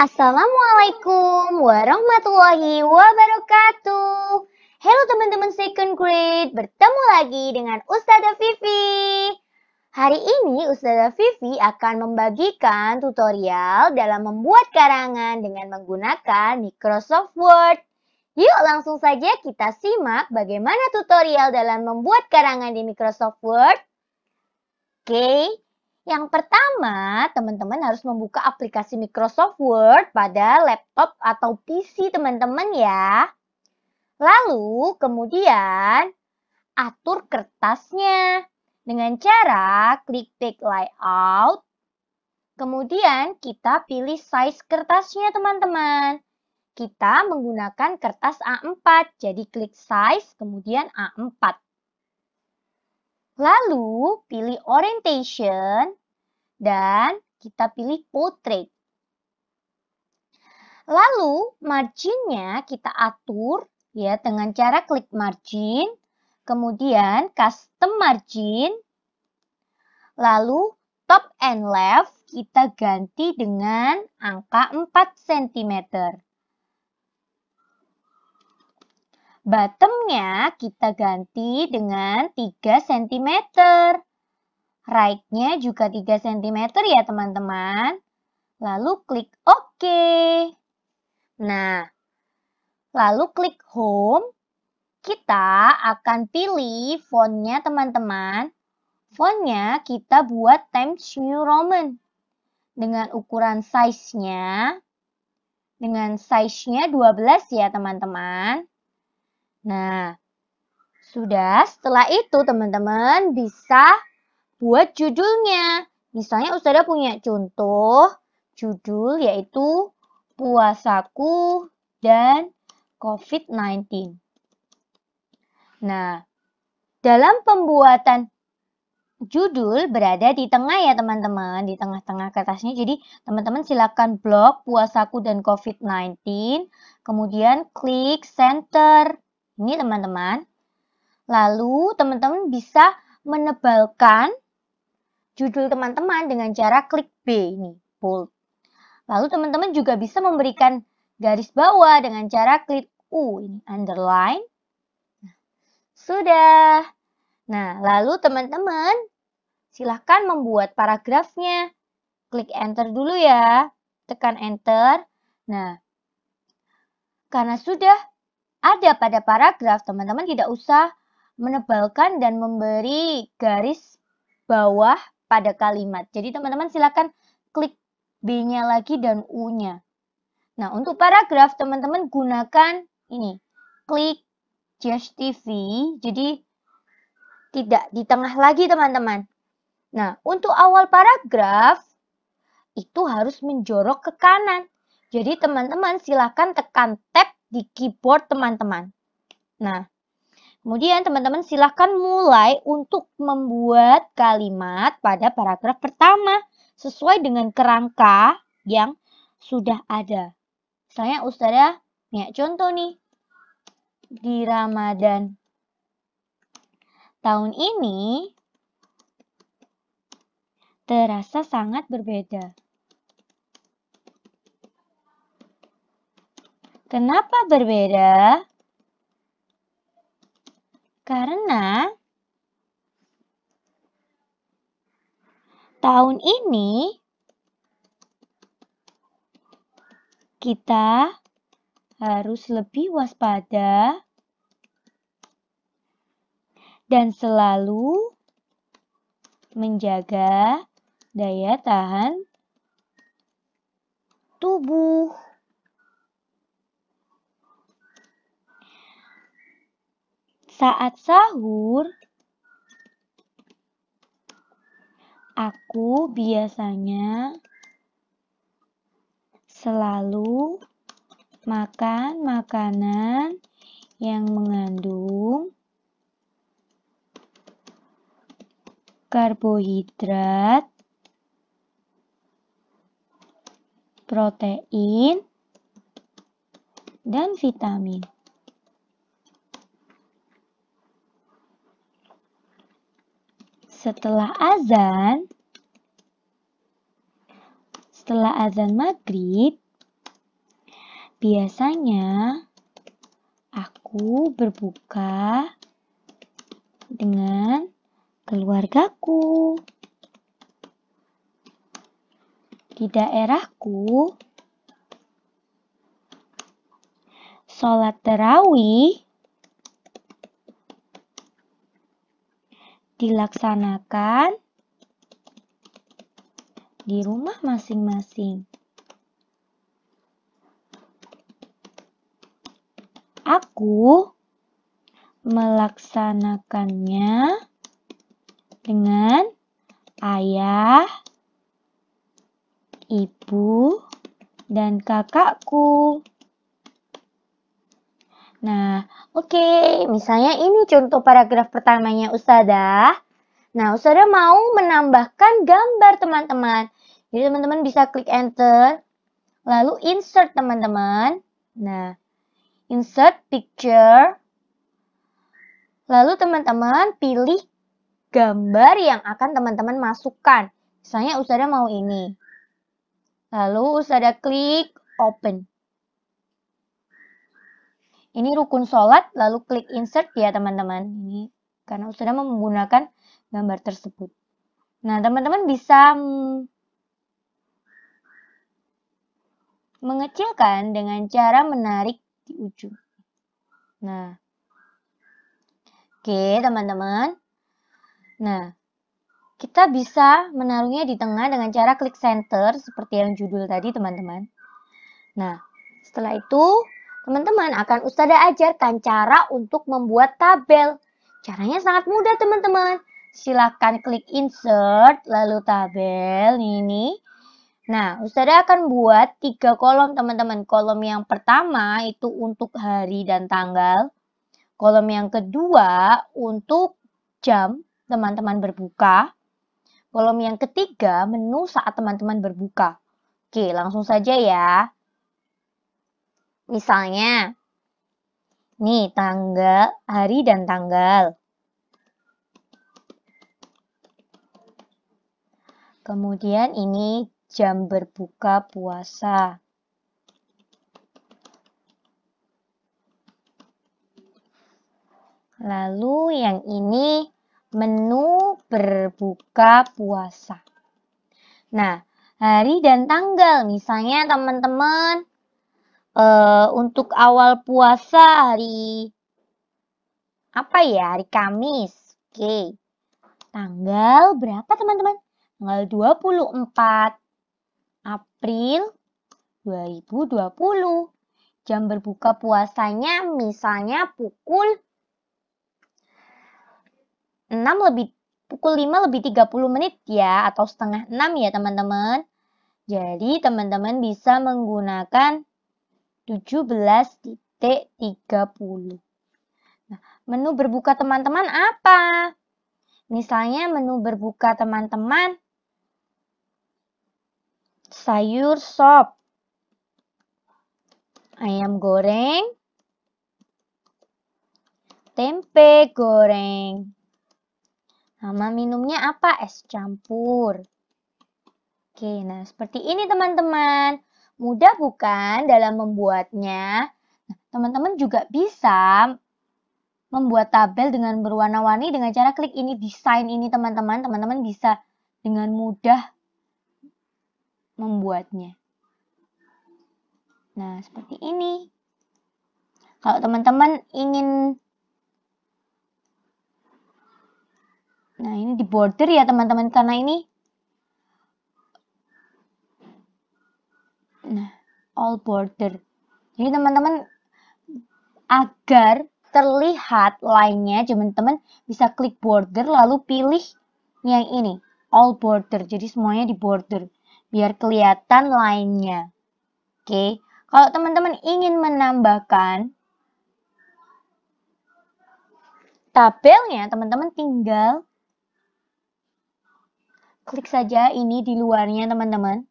Assalamualaikum warahmatullahi wabarakatuh. Halo teman-teman second grade, bertemu lagi dengan Ustazah Vivi. Hari ini Ustazah Vivi akan membagikan tutorial dalam membuat karangan dengan menggunakan Microsoft Word. Yuk langsung saja kita simak bagaimana tutorial dalam membuat karangan di Microsoft Word. Oke, yang pertama, teman-teman harus membuka aplikasi Microsoft Word pada laptop atau PC teman-teman ya. Lalu, kemudian atur kertasnya dengan cara klik pick layout. Kemudian kita pilih size kertasnya teman-teman. Kita menggunakan kertas A4, jadi klik size kemudian A4. Lalu, pilih orientation, dan kita pilih portrait. Lalu marginnya kita atur ya dengan cara klik margin, kemudian custom margin, lalu top and left kita ganti dengan angka 4 cm. Bottomnya kita ganti dengan 3 cm. Right-nya juga 3 cm ya teman-teman. Lalu klik OK. Nah, lalu klik Home. Kita akan pilih fontnya teman-teman. Fontnya kita buat Times New Roman. Dengan ukuran size-nya. Dengan size-nya 12 ya teman-teman. Nah, sudah setelah itu teman-teman bisa buat judulnya. Misalnya Ustazah punya contoh judul yaitu puasaku dan COVID-19. Nah, dalam pembuatan judul berada di tengah ya teman-teman, di tengah-tengah kertasnya. Jadi teman-teman silakan blok puasaku dan COVID-19, kemudian klik center. Ini teman-teman. Lalu teman-teman bisa menebalkan judul teman-teman dengan cara klik B ini, bold. Lalu teman-teman juga bisa memberikan garis bawah dengan cara klik U ini, underline. sudah. Nah, lalu teman-teman silahkan membuat paragrafnya. Klik enter dulu ya, tekan enter. Nah, karena sudah ada pada paragraf, teman-teman tidak usah menebalkan dan memberi garis bawah pada kalimat. Jadi teman-teman silakan klik B-nya lagi dan U-nya. Nah, untuk paragraf teman-teman gunakan ini. Klik justify. Jadi tidak di tengah lagi teman-teman. Nah, untuk awal paragraf itu harus menjorok ke kanan. Jadi teman-teman silakan tekan tab di keyboard teman-teman. Nah, Kemudian teman-teman silahkan mulai untuk membuat kalimat pada paragraf pertama sesuai dengan kerangka yang sudah ada. Misalnya Ustazah, ya contoh nih, di Ramadan tahun ini terasa sangat berbeda. Kenapa berbeda? Karena tahun ini kita harus lebih waspada dan selalu menjaga daya tahan tubuh. Saat sahur, aku biasanya selalu makan makanan yang mengandung karbohidrat, protein, dan vitamin. setelah azan, setelah azan maghrib, biasanya aku berbuka dengan keluargaku. Di daerahku, sholat terawih dilaksanakan di rumah masing-masing. Aku melaksanakannya dengan ayah, ibu, dan kakakku. Nah, oke, okay. misalnya ini contoh paragraf pertamanya ustadzah. Nah, ustadzah mau menambahkan gambar teman-teman. Jadi teman-teman bisa klik enter, lalu insert teman-teman. Nah, insert picture. Lalu teman-teman pilih gambar yang akan teman-teman masukkan. Misalnya ustadzah mau ini. Lalu ustadzah klik open. Ini rukun sholat, lalu klik insert ya teman-teman. Ini karena sudah menggunakan gambar tersebut. Nah, teman-teman bisa mengecilkan dengan cara menarik di ujung. Nah, oke teman-teman. Nah, kita bisa menaruhnya di tengah dengan cara klik center seperti yang judul tadi teman-teman. Nah, setelah itu teman-teman akan Ustada ajarkan cara untuk membuat tabel. Caranya sangat mudah teman-teman. Silahkan klik insert, lalu tabel ini. Nah, Ustada akan buat tiga kolom teman-teman. Kolom yang pertama itu untuk hari dan tanggal. Kolom yang kedua untuk jam teman-teman berbuka. Kolom yang ketiga menu saat teman-teman berbuka. Oke, langsung saja ya. Misalnya, nih tanggal, hari dan tanggal. Kemudian ini jam berbuka puasa. Lalu yang ini menu berbuka puasa. Nah, hari dan tanggal misalnya teman-teman uh, untuk awal puasa hari apa ya? Hari Kamis. Oke. Okay. Tanggal berapa teman-teman? Tanggal 24 April 2020. Jam berbuka puasanya misalnya pukul 6 lebih pukul 5 lebih 30 menit ya atau setengah 6 ya teman-teman. Jadi teman-teman bisa menggunakan 17.30. Nah, menu berbuka teman-teman apa? Misalnya menu berbuka teman-teman sayur sop, ayam goreng, tempe goreng. Nama minumnya apa? Es campur. Oke, nah seperti ini teman-teman. Mudah bukan dalam membuatnya? Nah, teman-teman juga bisa membuat tabel dengan berwarna-warni dengan cara klik ini desain ini teman-teman. Teman-teman bisa dengan mudah membuatnya. Nah, seperti ini. Kalau teman-teman ingin Nah, ini di border ya teman-teman karena ini all border. Jadi teman-teman agar terlihat lainnya, teman-teman bisa klik border lalu pilih yang ini, all border. Jadi semuanya di border biar kelihatan lainnya. Oke. Okay. Kalau teman-teman ingin menambahkan tabelnya, teman-teman tinggal klik saja ini di luarnya, teman-teman.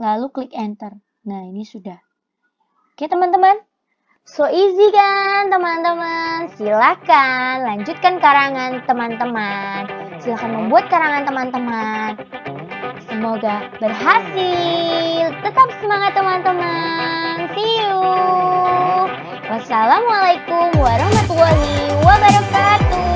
Lalu klik enter. Nah, ini sudah. Oke, teman-teman. So easy kan, teman-teman? Silakan lanjutkan karangan teman-teman. Silakan membuat karangan teman-teman. Semoga berhasil. Tetap semangat teman-teman. See you. Wassalamualaikum warahmatullahi wabarakatuh.